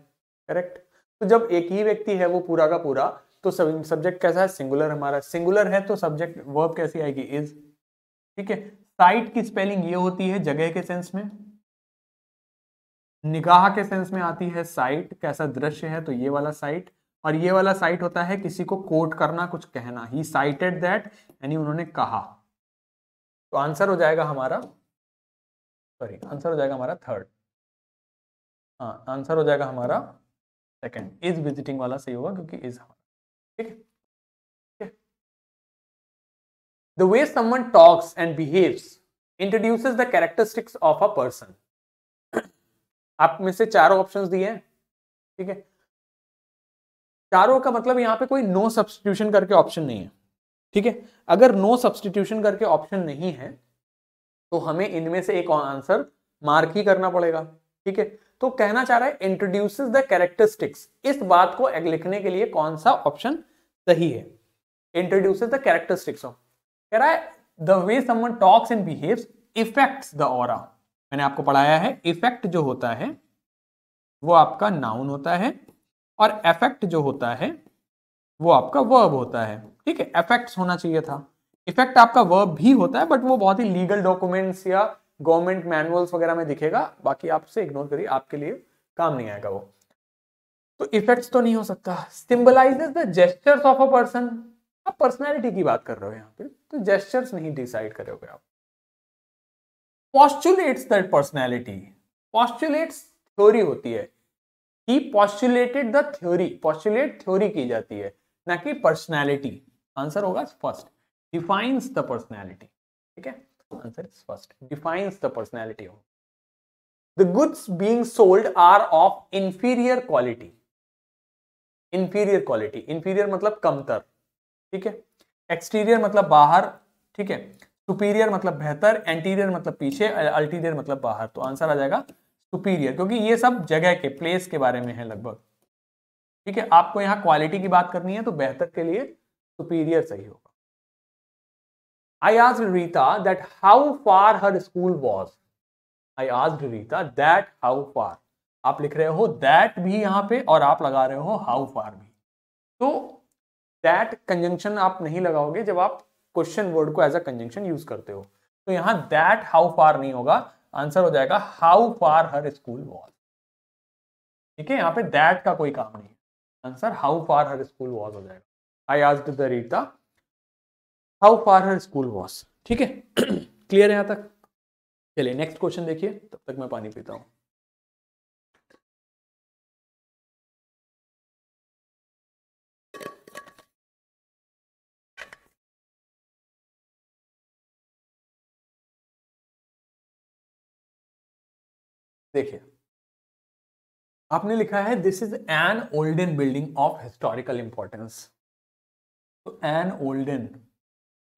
करेक्ट तो जब एक ही व्यक्ति है वो पूरा का पूरा तो सब्जेक्ट कैसा है सिंगुलर हमारा सिंगुलर है तो सब्जेक्ट वर्ब कैसी आएगी इज ठीक है साइट की स्पेलिंग ये होती है जगह के सेंस में निगाह के सेंस में आती है साइट कैसा दृश्य है तो ये वाला साइट और ये वाला साइट होता है किसी को कोट करना कुछ कहना ही साइटेड दैट यानी उन्होंने कहा तो आंसर हो जाएगा हमारा सॉरी आंसर हो जाएगा हमारा थर्ड हाँ आंसर हो जाएगा हमारा सेकंड इज विजिटिंग वाला सही होगा क्योंकि इज हमारा ठीक है the way someone talks and behaves introduces the characteristics of a person आप में से चारों ऑप्शंस दिए हैं ठीक है चारों का मतलब यहाँ पे कोई नो no सब्सटीट्यूशन करके ऑप्शन नहीं है ठीक है अगर नो no सब्सटीट्यूशन करके ऑप्शन नहीं है तो हमें इनमें से एक आंसर मार्क ही करना पड़ेगा ठीक है तो कहना चाह रहा है इंट्रोड्यूस द कैरेक्टरिस्टिक्स इस बात को लिखने के लिए कौन सा ऑप्शन सही है इंट्रोड्यूस द कैरेक्टरिस्टिक्स कह रहा है the way someone talks and behaves effects the और मैंने आपको पढ़ाया है इफेक्ट जो होता है वो आपका नाउन होता है और एफेक्ट जो होता है वो आपका वर्ब होता है ठीक है एफेक्ट्स होना चाहिए था इफेक्ट आपका वर्ब भी होता है बट वो बहुत ही लीगल डॉक्यूमेंट्स या गवर्नमेंट मैनुअल्स वगैरह में दिखेगा बाकी आपसे इग्नोर करिए आपके लिए काम नहीं आएगा वो तो इफेक्ट्स तो नहीं हो सकता symbolize the gestures of a person आप पर्सनैलिटी की बात कर रहे हो यहाँ पे तो जेस्टर्स नहीं डिसाइड करोगे आप postulates that personality postulates theory होती है ही postulated the theory postulate theory की जाती है ना कि पर्सनैलिटी आंसर होगा फर्स्ट डिफाइंस द पर्सनैलिटी ठीक है answer is first. Defines the personality of. The goods being sold are of inferior quality. Inferior quality. Inferior मतलब कमतर ठीक है एक्सटीरियर मतलब बाहर ठीक है सुपीरियर मतलब बेहतर एंटीरियर मतलब पीछे अल्टीरियर मतलब बाहर तो आंसर आ जाएगा सुपीरियर क्योंकि ये सब जगह के प्लेस के बारे में है लगभग ठीक है आपको यहाँ क्वालिटी की बात करनी है तो बेहतर के लिए सुपीरियर सही होगा I asked Rita that how far her school was. I asked Rita that how far. आप लिख रहे हो that भी यहाँ पे और आप लगा रहे हो how far भी तो that conjunction आप नहीं लगाओगे जब आप question word को as a conjunction use करते हो तो यहाँ that how far नहीं होगा आंसर हो जाएगा how far her school was ठीक है यहाँ पे that का कोई काम नहीं है answer how far her school was हो जाएगा I asked the Rita how far her school was ठीक है क्लियर है यहाँ तक चलिए नेक्स्ट क्वेश्चन देखिए तब तक मैं पानी पीता हूँ देखिए आपने लिखा है this is an olden building of historical importance तो an olden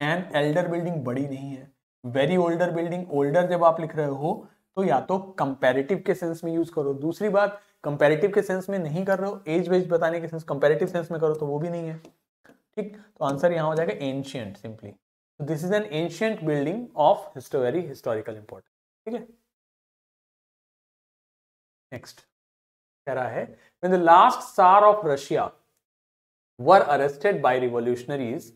and elder building बड़ी नहीं है वेरी ओल्डर बिल्डिंग ओल्डर जब आप लिख रहे हो तो या तो कंपेरेटिव के सेंस में यूज करो दूसरी बात कंपेरेटिव के सेंस में नहीं कर रहे हो एज वेज बताने के सेंस कंपेरेटिव सेंस में करो तो वो भी नहीं है ठीक तो आंसर यहाँ हो जाएगा ancient simply this is an ancient building of history historical importance ठीक है नेक्स्ट कह रहा है last tsar of Russia were arrested by revolutionaries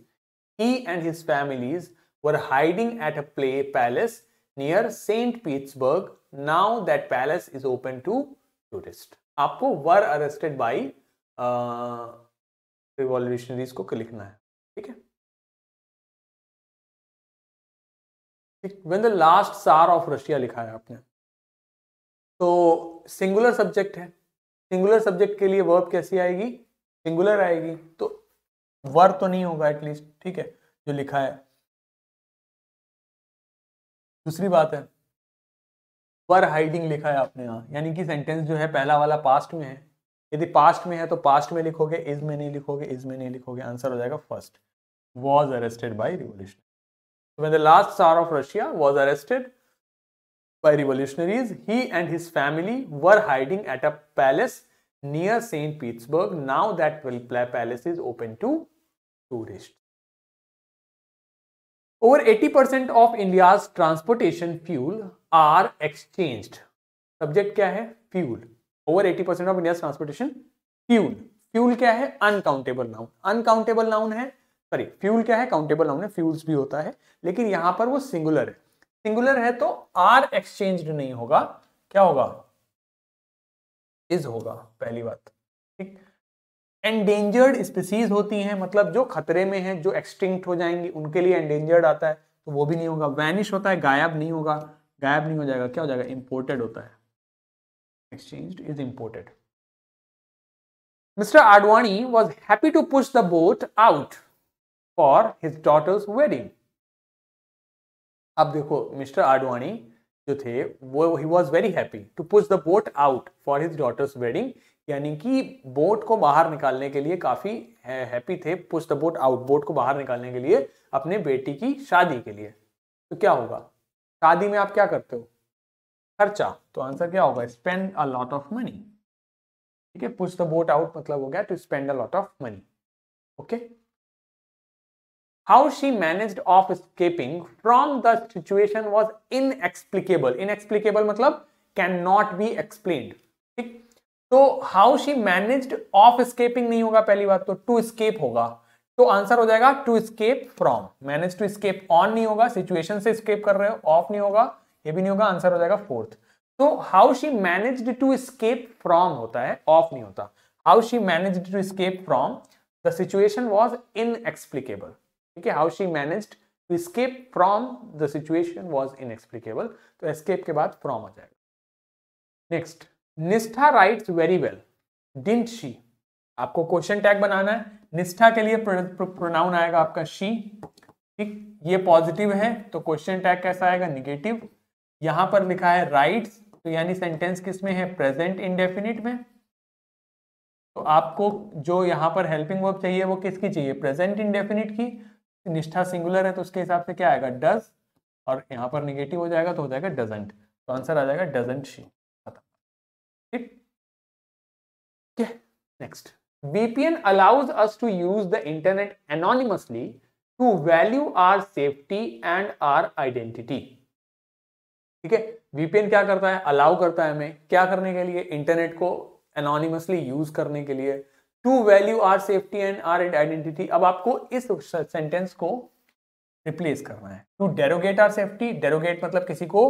He and his families were hiding at a play palace near St. Petersburg. Now that palace is open to tourists. आपको arrested by uh, revolutionaries को लिखना है ठीक है when the last tsar of russia लिखा है आपने तो सिंगुलर सब्जेक्ट है सिंगुलर सब्जेक्ट के लिए वर्ब कैसी आएगी सिंगुलर आएगी तो वर तो नहीं होगा एटलीस्ट ठीक है जो लिखा है दूसरी बात है वर हाइडिंग लिखा है आपने यहाँ यानी कि सेंटेंस जो है पहला वाला पास्ट में है यदि पास्ट में है तो पास्ट में लिखोगे इज में नहीं लिखोगे इज में नहीं लिखोगे आंसर हो जाएगा first was arrested by revolution the last tsar of Russia was arrested by revolutionaries he and his family were hiding at a palace near st petersburg now that palace is open to tourists. Over 80% of India's transportation fuel are exchanged. Subject क्या है fuel over 80 percent of India transportation fuel fuel क्या है अनकाउंटेबल नाउन अनकाउंटेबल नाउन है सॉरी फ्यूल क्या है काउंटेबल नाउन है फ्यूल्स भी होता है लेकिन यहां पर वो सिंगुलर है सिंगुलर है तो आर एक्सचेंज नहीं होगा क्या होगा इज होगा पहली बात ठीक एंडेंजर्ड स्पीसीज होती हैं मतलब जो खतरे में हैं जो एक्सटिंक्ट हो जाएंगी उनके लिए एंडेंजर्ड आता है तो वो भी नहीं होगा वैनिश होता है गायब नहीं होगा गायब नहीं हो जाएगा क्या हो जाएगा इंपोर्टेड होता है exchange is imported mister Advani was happy to push the boat out for his daughter's wedding अब देखो मिस्टर आडवाणी जो थे वो ही was very happy to push the boat out for his daughter's wedding यानी कि बोट को बाहर निकालने के लिए काफ़ी है, हैप्पी थे push the boat out boat को बाहर निकालने के लिए अपने बेटी की शादी के लिए तो क्या होगा शादी में आप क्या करते हो खर्चा तो आंसर क्या होगा spend a lot of money ठीक है पुश द बोट आउट मतलब हो गया to spend a lot of money okay how she manage of escaping from the situation was inexplicable inexplicable मतलब नॉट बी एक्सप्लेन ठीक तो how she managed of escaping नहीं होगा पहली बात तो टू स्केप होगा तो आंसर हो जाएगा to escape from manage to escape on नहीं होगा सिचुएशन से स्केप कर रहे हो ऑफ नहीं होगा ये भी नहीं होगा आंसर हो जाएगा फोर्थ तो how she manage to escape from होता है ऑफ नहीं होता how she manage to escape from the situation was inexplicable ठीक है how she manage to escape from the situation was inexplicable तो स्केप के बाद फ्रॉम हो जाएगा next Nishtha writes very well didn't she आपको क्वेश्चन टैग बनाना है निष्ठा के लिए प्रोनाउन आएगा आपका शी ठीक ये पॉजिटिव है तो क्वेश्चन टैग कैसा आएगा निगेटिव यहां पर लिखा है राइट्स तो यानी सेंटेंस किस में है प्रेजेंट इनडेफिनिट में तो आपको जो यहां पर हेल्पिंग वर्ब चाहिए वो किसकी चाहिए प्रेजेंट इनडेफिनिट की निष्ठा सिंगुलर है तो उसके हिसाब से क्या आएगा डज और यहां पर निगेटिव हो जाएगा तो हो जाएगा डजेंट तो आंसर आ जाएगा doesn't she next okay allows us to use the internet anonymously to value our safety and our identity ठीक है वीपीएन क्या करता है अलाउ करता है हमें क्या करने के लिए इंटरनेट को एनोनिमसली यूज करने के लिए to value our safety and our identity अब आपको इस सेंटेंस को रिप्लेस करना है to derogate our safety derogate मतलब किसी को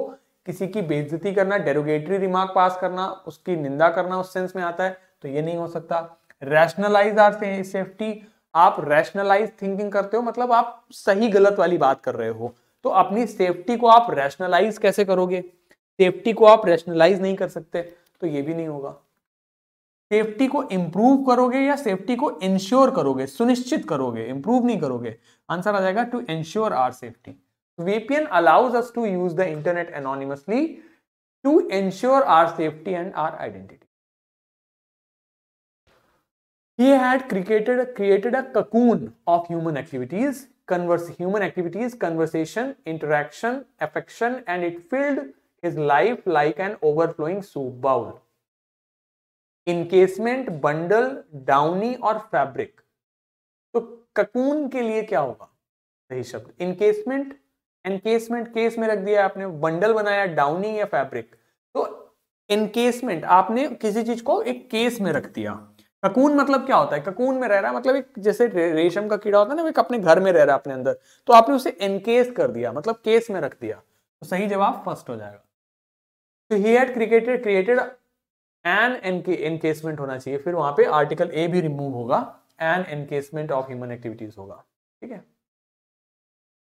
किसी की बेइज्जती करना डेरोगेटरी रिमार्क पास करना उसकी निंदा करना उस सेंस में आता है तो ये नहीं हो सकता रैशनलाइज आर सेफ्टी आप रैशनलाइज थिंकिंग करते हो मतलब आप सही गलत वाली बात कर रहे हो तो अपनी सेफ्टी को आप रैशनलाइज कैसे करोगे सेफ्टी को आप रैशनलाइज नहीं कर सकते तो ये भी नहीं होगा सेफ्टी को इंप्रूव करोगे या सेफ्टी को इंश्योर करोगे सुनिश्चित करोगे इंप्रूव नहीं करोगे आंसर आ जाएगा to ensure our safety VPN allows us to use the internet anonymously to ensure our safety and our identity. He had created, created a cocoon of human activities, converse, human activities, conversation, interaction, affection, and it filled his life like an overflowing soup bowl. Encasement, bundle, downy or fabric. तो ककून के लिए क्या होगा सही शब्द इनकेसमेंट एनकेसमेंट केस में रख दिया आपने बंडल बनाया डाउनिंग या फैब्रिक तो एनकेसमेंट आपने किसी चीज को एक केस में रख दिया ककून मतलब क्या होता है ककून में रह रहा है मतलब एक जैसे रेशम का कीड़ा होता है ना एक अपने घर में रह रहा है अपने अंदर तो आपने उसे एनकेस कर दिया मतलब केस में रख दिया तो सही जवाब फर्स्ट हो जाएगा तो he had cricketed created an एनके एनकेसमेंट होना चाहिए फिर वहां पे आर्टिकल ए भी रिमूव होगा an encasement of human activities होगा ठीक है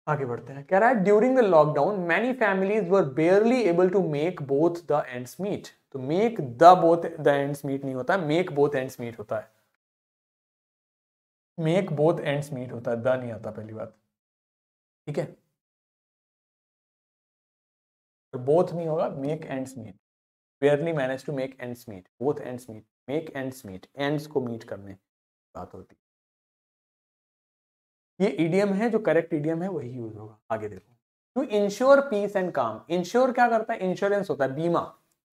आगे बढ़ते हैं कह रहा है during the lockdown many families were barely able to make both the ends meet तो make the both the ends meet नहीं होता मेक बोथ एंड्स मीट होता है मेक बोथ एंड्स मीट होता है द नहीं आता पहली बात ठीक है तो बोथ नहीं होगा make ends meet barely manage to make ends meet both ends meet make ends meet ends को मीट करने बात होती ये ईडीएम है जो करेक्ट ईडीएम है वही यूज होगा आगे देखो to ensure peace and calm ensure क्या करता है इंश्योरेंस होता है बीमा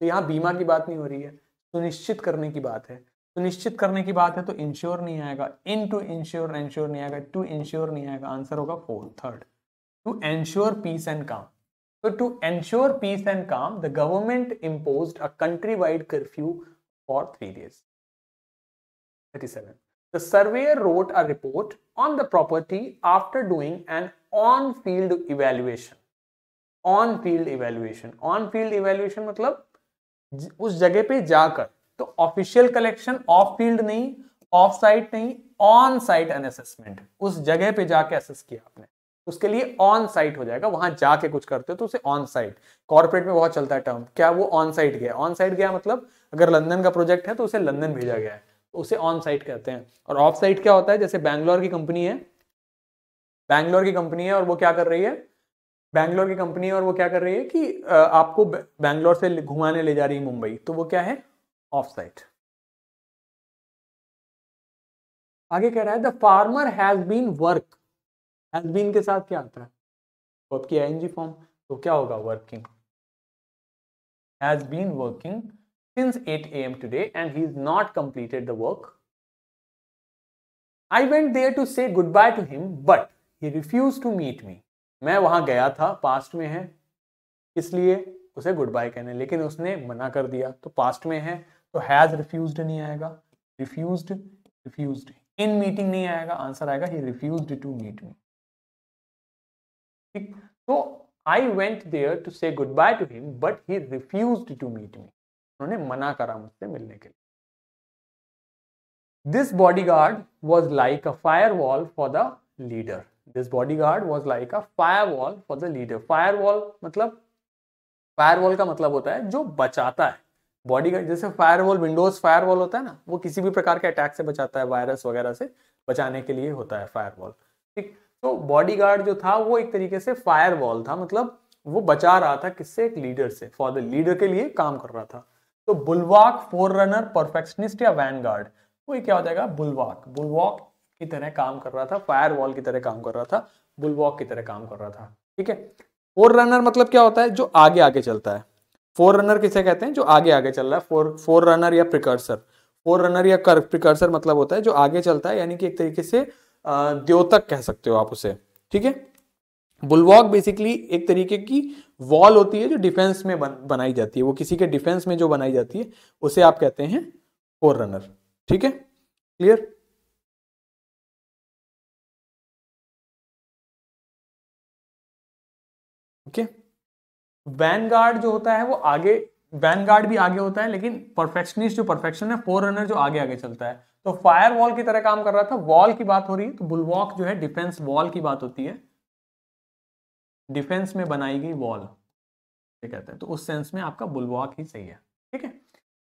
तो यहाँ बीमा की बात नहीं हो रही है सुनिश्चित करने की बात है सुनिश्चित करने की बात है तो इंश्योर नहीं आएगा इन टू इंश्योर इंश्योर नहीं आएगा टू इंश्योर नहीं आएगा आंसर होगा four third to ensure peace and calm तो to ensure peace and calm the government impose a countrywide curfew for three days thirty seven The surveyor wrote a report on the property after doing an on-field evaluation. On-field evaluation. On-field evaluation मतलब उस जगह पे जाकर तो ऑफिशियल कलेक्शन ऑफ फील्ड नहीं ऑफ साइट नहीं ऑन साइट एन असेसमेंट उस जगह पे जाके assess kiya aapne उसके लिए ऑन साइट हो जाएगा वहां जाके कुछ करते हो तो उसे ऑन साइट कॉर्पोरेट में बहुत चलता है टर्म क्या वो ऑन साइट गया ऑन साइट गया मतलब अगर लंदन का प्रोजेक्ट है तो उसे लंदन भेजा गया है उसे ऑन साइट कहते हैं और ऑफ साइट क्या होता है जैसे बैंगलोर की कंपनी है बैंगलोर की कंपनी है और वो क्या कर रही है बैंगलोर की कंपनी है और वो क्या कर रही है कि आपको बैंगलोर से घुमाने ले जा रही है मुंबई तो वो क्या है ऑफ साइट आगे कह रहा है the farmer has been work has been के साथ क्या आता है आपकी एनजी फॉर्म तो क्या होगा working has been working since 8 a.m. today and he's not completed the work. I went there to say goodbye to him but he refused to meet me. मैं वहां गया था पास्ट में है इसलिए उसे गुड बाय कहने लेकिन उसने मना कर दिया तो पास्ट में है तो हैज रिफ्यूज नहीं आएगा रिफ्यूज रिफ्यूज इन मीटिंग नहीं आएगा आंसर आएगा he refuse to meet me ठीक तो I went there to say goodbye to him but he refuse to meet me उन्होंने मना करा मुझसे मिलने के लिए this bodyguard was like a firewall for the leader this bodyguard was like a firewall for the leader firewall मतलब फायर वॉल का मतलब होता है जो बचाता है बॉडी गार्ड जैसे fire firewall Windows firewall होता है ना वो किसी भी प्रकार के अटैक से बचाता है वायरस वगैरह से बचाने के लिए होता है फायर वॉल ठीक तो बॉडी गार्ड जो था वो एक तरीके से फायर वॉल था मतलब वो बचा रहा था किससे एक लीडर से फॉर द लीडर के लिए काम कर रहा था तो बुलवाक फोर रनर परफेक्शनिस्ट या वैन गार्ड वो क्या हो जाएगा बुलवाक बुलवाक की तरह काम कर रहा था फायर वॉल की तरह काम कर रहा था बुलवाक की तरह काम कर रहा था ठीक है फोर रनर मतलब क्या होता है जो आगे आगे चलता है फोर रनर किसे कहते हैं जो आगे आगे चल रहा है फोर फोर रनर या प्रिकर्सर फोर रनर या कर प्रिकर्सर मतलब होता है जो आगे चलता है यानी कि एक तरीके से द्योतक कह सकते हो आप उसे ठीक है बुलवॉक बेसिकली एक तरीके की वॉल होती है जो डिफेंस में बन, बनाई जाती है वो किसी के डिफेंस में जो बनाई जाती है उसे आप कहते हैं फोर रनर ठीक है क्लियर ओके वैन गार्ड जो होता है वो आगे वैन गार्ड भी आगे होता है लेकिन परफेक्शनिस्ट जो परफेक्शन है फोर रनर जो आगे आगे चलता है तो फायर वॉल की तरह काम कर रहा था वॉल की बात हो रही है तो बुलवॉक जो है डिफेंस वॉल की बात होती है डिफेंस में बनाई गई वॉल ये कहते हैं तो उस सेंस में आपका बुलवाक ही सही है ठीक है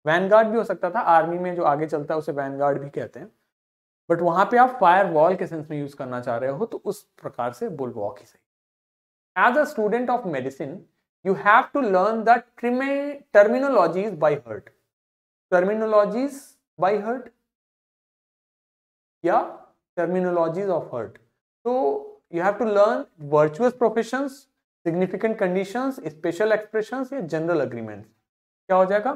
वैनगार्ड भी हो सकता था आर्मी में जो आगे चलता है उसे वैनगार्ड भी कहते हैं बट वहां पे आप फायर वॉल के सेंस में यूज करना चाह रहे हो तो उस प्रकार से बुलवाक ही सही as a student of medicine you have to learn the terminologies by heart terminologies by heart या टर्मिनोलॉजीज ऑफ हर्ट तो you have to learn virtuous profession significant condition special expression या जनरल अग्रीमेंट क्या हो जाएगा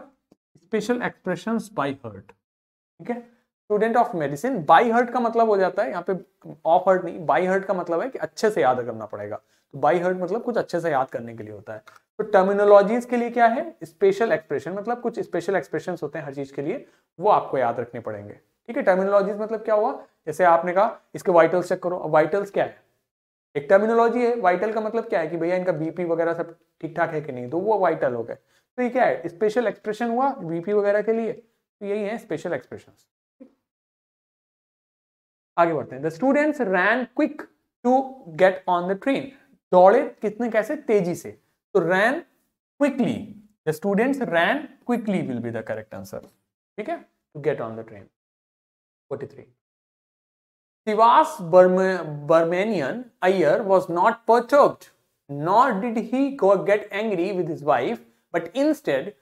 स्पेशल एक्सप्रेशन बाई हर्ट ठीक है student of medicine by heart का मतलब हो जाता है यहाँ पे ऑफ हर्ट नहीं बाई हर्ट का मतलब है कि अच्छे से याद करना पड़ेगा तो बाई हर्ट मतलब कुछ अच्छे से याद करने के लिए होता है तो टर्मिनोलॉजीज के लिए क्या है स्पेशल एक्सप्रेशन मतलब कुछ स्पेशल एक्सप्रेशन होते हैं हर चीज के लिए वो आपको याद रखने पड़ेंगे ठीक है टर्मिनोलॉजीज मतलब क्या हुआ जैसे आपने कहा इसके वाइटल्स चेक करो वाइटल्स क्या है एक टर्मिनोलॉजी है वाइटल का मतलब क्या है कि भैया इनका बीपी वगैरह सब ठीक ठाक है कि नहीं तो वो वाइटल हो गए तो ये क्या है स्पेशल एक्सप्रेशन हुआ बीपी वगैरह के लिए तो यही है स्पेशल एक्सप्रेशन आगे बढ़ते हैं the students ran quick to get on the train दौड़े कितने कैसे तेजी से तो ran quickly the students ran quickly will be the correct answer ठीक है to get on the train forty three Sivas Burma Burmanian Iyer was not perturbed, nor did he go get angry with his wife, but instead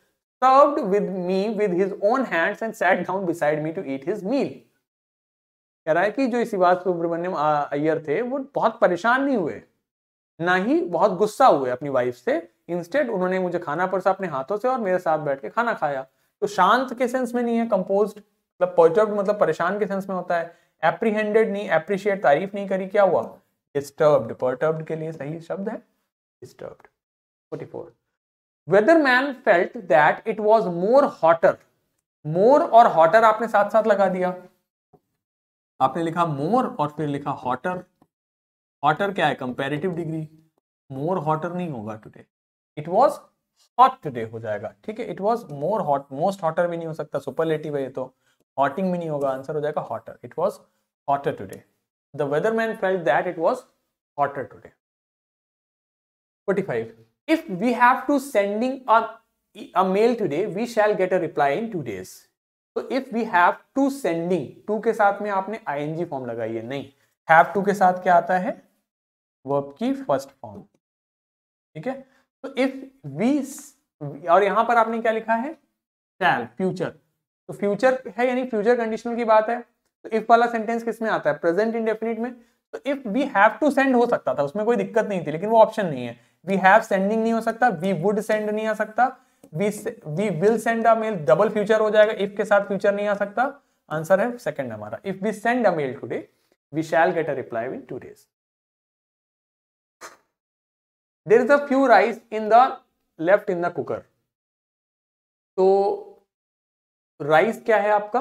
served with me with his own hands and sat down beside me to eat his meal. कह रहा है कि जो शिवाज सुब्रमण्यम अय्यर थे वो बहुत परेशान नहीं हुए ना ही बहुत गुस्सा हुए अपनी वाइफ से इंस्टेड उन्होंने मुझे खाना परसा अपने हाथों से और मेरे साथ बैठ के खाना खाया तो शांत के सेंस में नहीं है कंपोज मतलब पर्टर्ब मतलब परेशान के सेंस में होता है एप्रीहेंडेड नहीं एप्रिशिएट तारीफ नहीं करी क्या हुआ डिस्टर्ब्ड परटर्ब्ड के लिए सही शब्द है disturbed 44 weatherman felt that it was more hotter more और हॉटर आपने साथ साथ लगा दिया आपने लिखा मोर और फिर लिखा हॉटर हॉटर क्या है कंपेरेटिव डिग्री मोर हॉटर नहीं होगा today it was hot today हो जाएगा ठीक है it was more hot most hotter भी नहीं हो सकता सुपरलेटिव है ये तो हॉटिंग में नहीं होगा आंसर हो जाएगा hotter it was hotter today the weatherman felt that it was hotter today 45 if we have to sending a a mail today we shall get a reply in two days तो if we have to sending to के साथ में आपने ing फॉर्म लगाई है नहीं have to के साथ क्या आता है वर्ब की फर्स्ट फॉर्म ठीक है तो if we और यहां पर आपने क्या लिखा है shall फ्यूचर तो फ्यूचर है यानी फ्यूचर कंडीशनल की बात है तो इफ वाला सेंटेंस किस में आता है प्रेजेंट इंडेफिनिट में तो if we have to send हो सकता था उसमें कोई दिक्कत नहीं थी लेकिन वो ऑप्शन नहीं है वी हैव सेंडिंग नहीं हो सकता वी वुड सेंड नहीं आ सकता we will send a mail double future हो जाएगा इफ के साथ फ्यूचर नहीं आ सकता आंसर है सेकंड हमारा if we send a mail today we shall get a reply in two days there is a few rice in the left in the cooker तो राइस क्या है आपका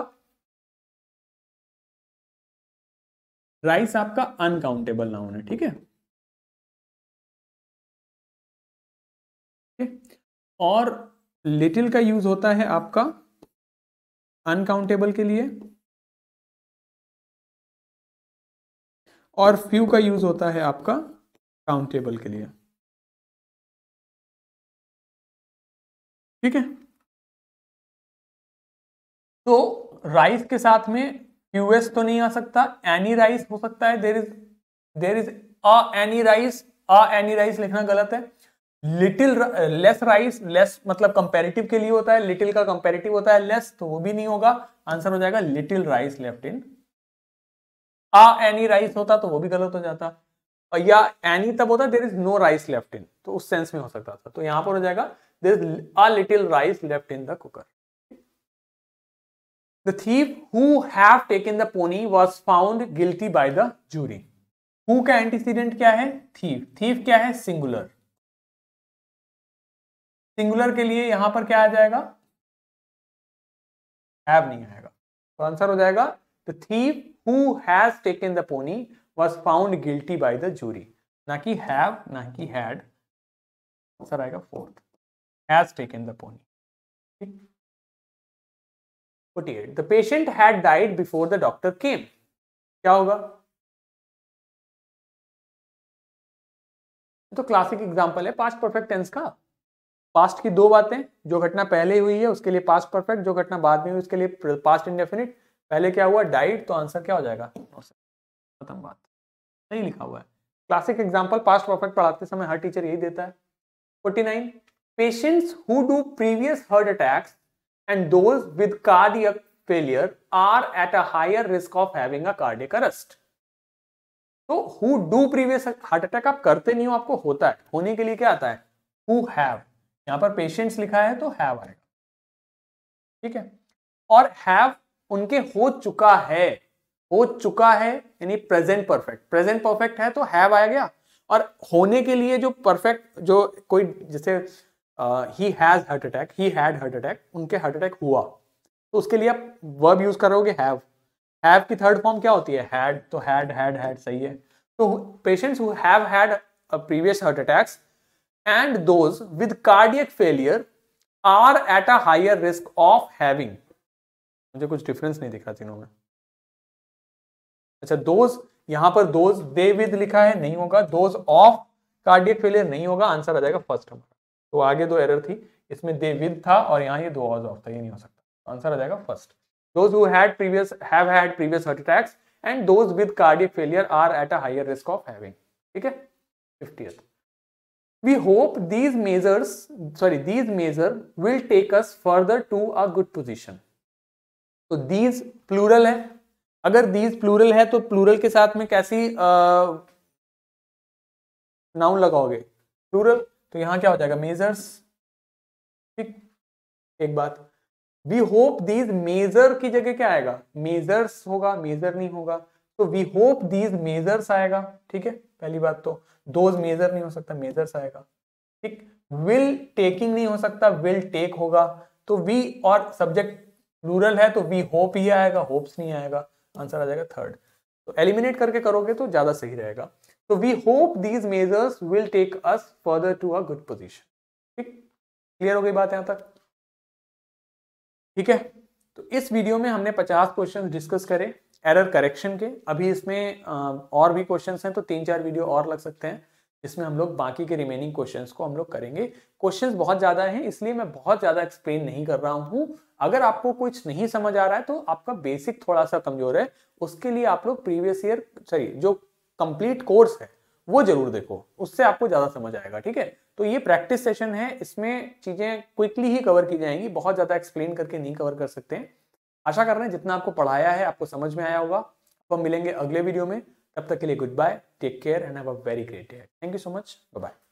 राइस आपका अनकाउंटेबल नाउन है ठीक है और लिटिल का यूज होता है आपका अनकाउंटेबल के लिए और फ्यू का यूज होता है आपका काउंटेबल के लिए ठीक है तो राइस के साथ में क्यूएस तो नहीं आ सकता एनी राइस हो सकता है there is there is a any rice a any rice लिखना गलत है लिटिल लेस राइस लेस मतलब कंपेरेटिव के लिए होता है लिटिल का कंपेरेटिव होता है लेस तो वो भी नहीं होगा आंसर हो जाएगा little rice left in a any rice होता तो वो भी गलत हो जाता या एनी तब होता there is no rice left in तो उस सेंस में हो सकता था तो यहां पर हो जाएगा there is a little rice left in the cooker the thief who have taken the pony was found guilty by the jury who का antecedent क्या है thief thief क्या है singular singular के लिए यहां पर क्या आ जाएगा have नहीं आएगा तो आंसर हो जाएगा the thief who has taken the pony was found guilty by the jury ना कि have ना कि had आंसर आएगा fourth has taken the pony ठीक forty eight the patient had died before the doctor came क्या होगा तो क्लासिक एग्जांपल है पास्ट परफेक्ट टेंस का पास्ट की दो बातें जो घटना पहले हुई है उसके लिए पास्ट परफेक्ट जो घटना बाद में हुई उसके लिए पास्ट इंडेफिनिट पहले क्या हुआ डाइट तो आंसर क्या हो जाएगा खत्म बात नहीं लिखा हुआ है क्लासिक एग्जांपल पास्ट परफेक्ट पढ़ाते समय हर टीचर यही देता है 49 patients who do previous heart attacks and those with cardiac failure are at a higher risk of having a cardiac arrest. तो who do previous heart attack आप करते नहीं हो आपको होता है होने के लिए क्या आता है हु हैव यहां पर पेशेंट्स लिखा है तो हैव आएगा ठीक है और हैव उनके हो चुका है हो चुका है यानी प्रेजेंट परफेक्ट प्रेजेंट परफेक्ट है तो हैव आया गया और होने के लिए जो परफेक्ट जो कोई जैसे ही हैज़ हार्ट अटैक ही हैड हार्ट अटैक उनके हार्ट अटैक हुआ तो उसके लिए आप वर्ब यूज़ करोगे हैव हैव की थर्ड फॉर्म क्या होती है हैड तो हैड हैड हैड सही है तो patients who have had previous heart attacks and those with cardiac failure are at a higher risk of having मुझे कुछ डिफरेंस नहीं दिख रहा तीनों में अच्छा दोज यहां पर दोज दे विद लिखा है नहीं होगा दोज ऑफ कार्डियक फेलियर नहीं होगा आंसर आ जाएगा फर्स्ट हमारा तो आगे दो एरर थी इसमें दे विद था और यहाँ ये दो ऑज ऑफ था ये नहीं हो सकता आंसर आ जाएगा first those who previous had previous heart attacks and those with cardiac failure are at a risk of having ठीक है fiftieth we hope these measures sorry these measure will take us further to a good position तो these plural है अगर these plural है तो plural के साथ में कैसी नाउन लगाओगे plural तो यहाँ क्या हो जाएगा मेजर्स ठीक एक बात वी होप दीज मेजर की जगह क्या आएगा मेजर्स होगा मेजर नहीं होगा तो वी होप दीज मेजर्स आएगा ठीक है पहली बात तो दोज मेजर नहीं हो सकता मेजर्स आएगा ठीक विल टेकिंग नहीं हो सकता विल टेक होगा तो वी और सब्जेक्ट रूरल है तो वी होप ही आएगा होप्स नहीं आएगा आंसर आ जाएगा थर्ड तो एलिमिनेट करके करोगे तो ज्यादा सही रहेगा So we hope these measures will take us further to a good position ठीक क्लियर हो गई बात यहां तक ठीक है तो इस वीडियो में हमने 50 क्वेश्चंस डिस्कस करे एरर करेक्शन के अभी इसमें और भी क्वेश्चंस हैं तो तीन चार वीडियो और लग सकते हैं इसमें हम लोग बाकी के रिमेनिंग क्वेश्चंस को हम लोग करेंगे क्वेश्चंस बहुत ज़्यादा हैं इसलिए मैं बहुत ज़्यादा एक्सप्लेन नहीं कर रहा हूं अगर आपको कुछ नहीं समझ आ रहा है तो आपका बेसिक थोड़ा सा कमजोर है उसके लिए आप लोग प्रीवियस ईयर सॉरी जो कंप्लीट कोर्स है वो जरूर देखो उससे आपको ज़्यादा समझ आएगा ठीक है तो ये प्रैक्टिस सेशन है इसमें चीज़ें क्विकली ही कवर की जाएंगी बहुत ज़्यादा एक्सप्लेन करके नहीं कवर कर सकते हैं आशा कर रहे हैं जितना आपको पढ़ाया है आपको समझ में आया होगा अब हम मिलेंगे अगले वीडियो में तब तक के लिए goodbye take care and have a very great day thank you so much bye